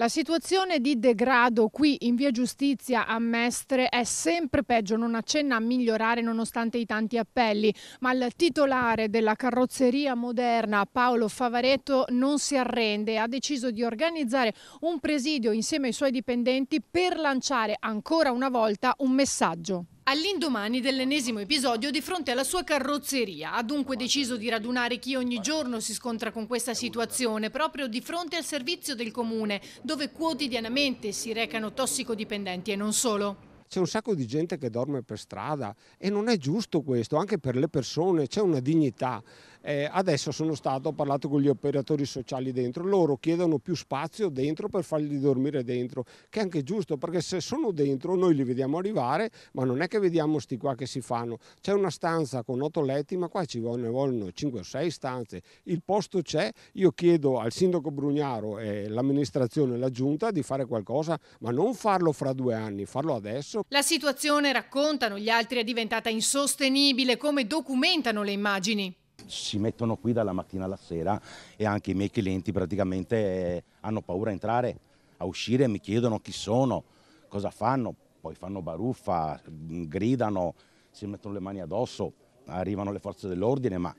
La situazione di degrado qui in via Giustizia a Mestre è sempre peggio, non accenna a migliorare nonostante i tanti appelli, ma il titolare della carrozzeria moderna Paolo Favaretto non si arrende, e ha deciso di organizzare un presidio insieme ai suoi dipendenti per lanciare ancora una volta un messaggio. All'indomani dell'ennesimo episodio di fronte alla sua carrozzeria ha dunque deciso di radunare chi ogni giorno si scontra con questa situazione proprio di fronte al servizio del comune dove quotidianamente si recano tossicodipendenti e non solo c'è un sacco di gente che dorme per strada e non è giusto questo, anche per le persone, c'è una dignità. Eh, adesso sono stato, ho parlato con gli operatori sociali dentro, loro chiedono più spazio dentro per farli dormire dentro, che è anche giusto perché se sono dentro noi li vediamo arrivare, ma non è che vediamo sti qua che si fanno. C'è una stanza con otto letti, ma qua ci vogliono, vogliono 5 o 6 stanze. Il posto c'è, io chiedo al sindaco Brugnaro e all'amministrazione e alla giunta di fare qualcosa, ma non farlo fra due anni, farlo adesso. La situazione, raccontano gli altri, è diventata insostenibile, come documentano le immagini si mettono qui dalla mattina alla sera e anche i miei clienti praticamente eh, hanno paura a entrare, a uscire, mi chiedono chi sono, cosa fanno, poi fanno baruffa, mm, gridano, si mettono le mani addosso, arrivano le forze dell'ordine, ma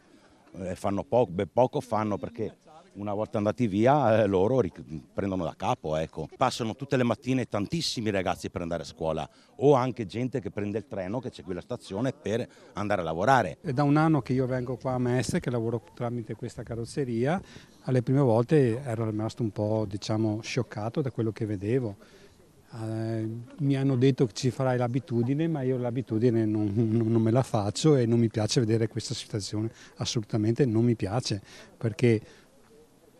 eh, fanno poco, ben poco fanno perché una volta andati via eh, loro prendono da capo, ecco. Passano tutte le mattine tantissimi ragazzi per andare a scuola o anche gente che prende il treno che c'è qui la stazione per andare a lavorare. È da un anno che io vengo qua a Mestre, che lavoro tramite questa carrozzeria, alle prime volte ero rimasto un po' diciamo scioccato da quello che vedevo. Eh, mi hanno detto che ci farai l'abitudine, ma io l'abitudine non, non, me la faccio e non mi piace vedere questa situazione, assolutamente non mi piace, perché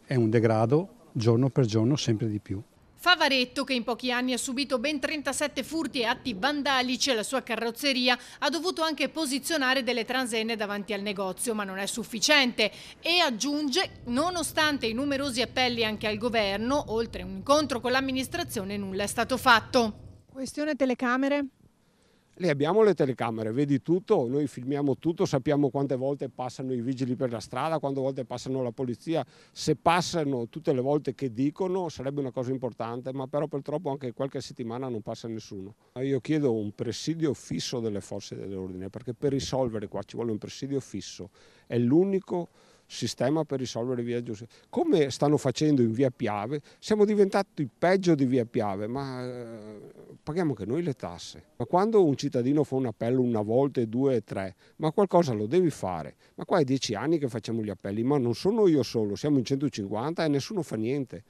è un degrado giorno per giorno sempre di più. Favaretto, che in pochi anni ha subito ben 37 furti e atti vandalici alla sua carrozzeria, ha dovuto anche posizionare delle transenne davanti al negozio, ma non è sufficiente. E aggiunge, nonostante i numerosi appelli anche al governo, oltre un incontro con l'amministrazione, nulla è stato fatto. Questione telecamere? le abbiamo le telecamere, vedi tutto, noi filmiamo tutto, sappiamo quante volte passano i vigili per la strada, quante volte passano la polizia, se passano tutte le volte che dicono sarebbe una cosa importante, ma però purtroppo anche qualche settimana non passa nessuno. Io chiedo un presidio fisso delle forze dell'ordine, perché per risolvere qua ci vuole un presidio fisso, è l'unico sistema per risolvere via Giuseppe. Come stanno facendo in via Piave, siamo diventati peggio di via Piave, ma eh, paghiamo anche noi le tasse. Ma quando un cittadino fa un appello una volta, due, tre, ma qualcosa lo devi fare. Ma qua è dieci anni che facciamo gli appelli, ma non sono io solo, siamo in 150 e nessuno fa niente.